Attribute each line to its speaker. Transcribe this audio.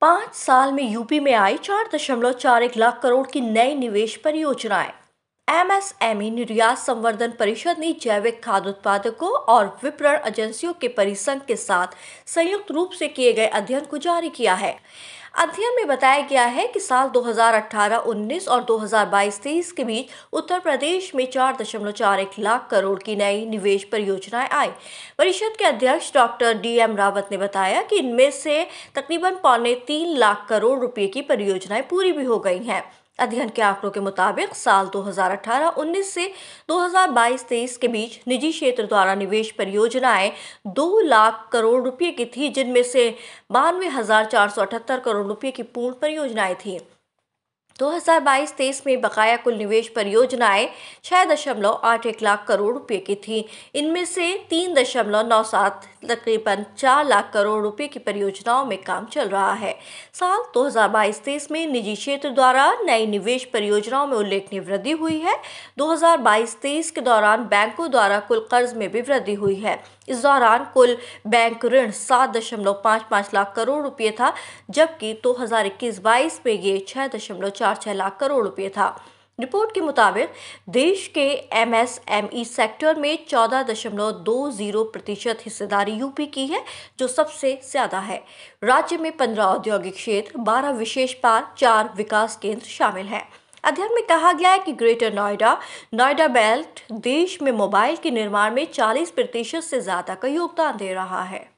Speaker 1: पाँच साल में यूपी में आई चार दशमलव चार एक लाख करोड़ की नई निवेश परियोजनाएं एमएसएमई निर्यात संवर्धन परिषद ने जैविक खाद उत्पादकों और विपणन एजेंसियों के परिसंघ के साथ संयुक्त रूप से किए गए अध्ययन को जारी किया है अध्ययन में बताया गया है कि साल 2018-19 और 2022-23 के बीच उत्तर प्रदेश में चार चार दशमलव एक लाख करोड़ की नई निवेश परियोजनाएं आई परिषद के अध्यक्ष डॉक्टर डी एम रावत ने बताया कि इनमें से तकरीबन पौने तीन लाख करोड़ रुपए की परियोजनाएं पूरी भी हो गई हैं अध्ययन के आंकड़ों के मुताबिक साल 2018-19 से 2022-23 के बीच निजी क्षेत्र द्वारा निवेश परियोजनाएं दो लाख करोड़ रुपए की थी जिनमें से बानवे करोड़ रुपए की पूर्ण परियोजनाएं थीं 2022-23 में बकाया कुल निवेश परियोजनाएं छह दशमलव आठ एक लाख करोड़ रुपए की थी इनमें से तीन दशमलव नौ सात तकरीबन चार लाख करोड़ रुपए की परियोजनाओं में काम चल रहा है साल 2022-23 में निजी क्षेत्र द्वारा नई निवेश परियोजनाओं में उल्लेखनीय वृद्धि हुई है 2022-23 के दौरान बैंकों द्वारा कुल कर्ज में भी वृद्धि हुई है इस दौरान कुल बैंक ऋण सात दशमलव पाँच पाँच लाख करोड़ रुपये था जबकि दो हज़ार इक्कीस बाईस में ये छः दशमलव चार हजार छह लाख करोड़ रुपये था रिपोर्ट के मुताबिक देश के एमएसएमई सेक्टर में चौदह दशमलव दो जीरो प्रतिशत हिस्सेदारी यूपी की है जो सबसे ज्यादा है राज्य में पंद्रह औद्योगिक क्षेत्र बारह विशेष पार्क चार विकास केंद्र शामिल हैं अध्ययन में कहा गया है कि ग्रेटर नोएडा नोएडा बेल्ट देश में मोबाइल के निर्माण में 40 प्रतिशत से ज़्यादा का योगदान दे रहा है